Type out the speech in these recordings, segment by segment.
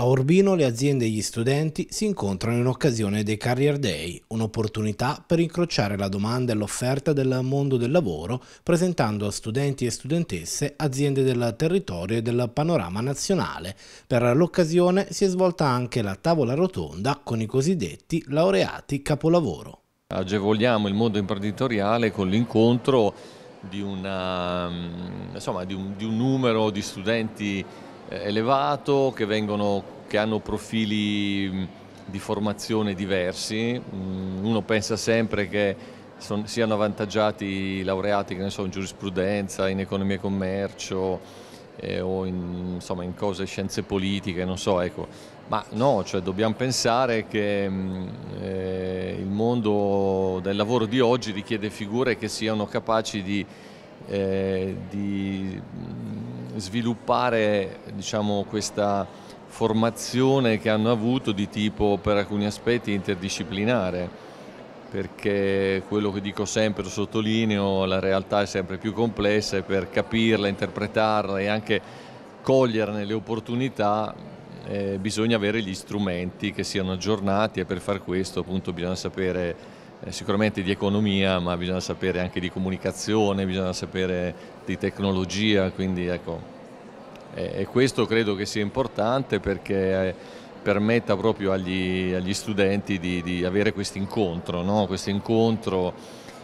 A Urbino le aziende e gli studenti si incontrano in occasione dei Career Day, un'opportunità per incrociare la domanda e l'offerta del mondo del lavoro, presentando a studenti e studentesse aziende del territorio e del panorama nazionale. Per l'occasione si è svolta anche la tavola rotonda con i cosiddetti laureati capolavoro. Agevoliamo il mondo imprenditoriale con l'incontro di, mm, di, un, di un numero di studenti eh, elevato, che, vengono, che hanno profili mm, di formazione diversi. Mm, uno pensa sempre che son, siano avvantaggiati i laureati che ne so, in giurisprudenza, in economia e commercio eh, o in, insomma, in cose scienze politiche, non so, ecco. Ma no, cioè dobbiamo pensare che mm, eh, il mondo del lavoro di oggi richiede figure che siano capaci di, eh, di sviluppare diciamo, questa formazione che hanno avuto di tipo per alcuni aspetti interdisciplinare perché quello che dico sempre, lo sottolineo, la realtà è sempre più complessa e per capirla, interpretarla e anche coglierne le opportunità eh, bisogna avere gli strumenti che siano aggiornati e per far questo appunto bisogna sapere eh, sicuramente di economia ma bisogna sapere anche di comunicazione, bisogna sapere di tecnologia, quindi ecco e questo credo che sia importante perché eh, permetta proprio agli, agli studenti di, di, avere questo incontro, no? questo incontro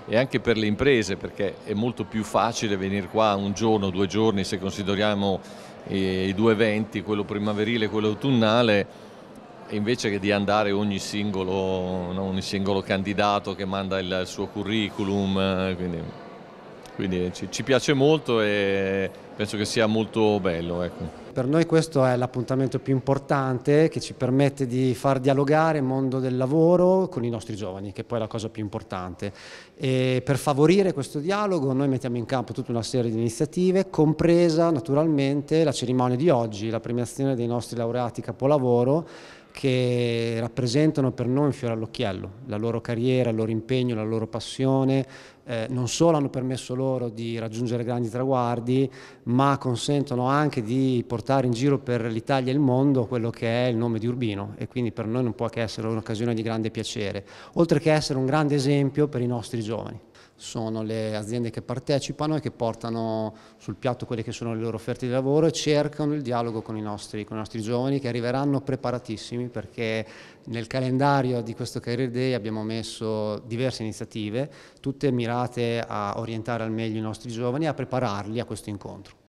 e anche per le imprese perché è molto più facile venire qua un giorno, due giorni se consideriamo eh, i due eventi, quello primaverile e quello autunnale invece che di andare ogni singolo, no, ogni singolo candidato che manda il, il suo curriculum eh, quindi, quindi ci, ci piace molto e penso che sia molto bello. Ecco. Per noi questo è l'appuntamento più importante che ci permette di far dialogare il mondo del lavoro con i nostri giovani, che poi è la cosa più importante. E per favorire questo dialogo noi mettiamo in campo tutta una serie di iniziative, compresa naturalmente la cerimonia di oggi, la premiazione dei nostri laureati capolavoro, che rappresentano per noi un fiore all'occhiello, la loro carriera, il loro impegno, la loro passione, eh, non solo hanno permesso loro di raggiungere grandi traguardi, ma consentono anche di portare in giro per l'Italia e il mondo quello che è il nome di Urbino e quindi per noi non può che essere un'occasione di grande piacere, oltre che essere un grande esempio per i nostri giovani sono le aziende che partecipano e che portano sul piatto quelle che sono le loro offerte di lavoro e cercano il dialogo con i nostri, con i nostri giovani che arriveranno preparatissimi perché nel calendario di questo Career Day abbiamo messo diverse iniziative, tutte mirate a orientare al meglio i nostri giovani e a prepararli a questo incontro.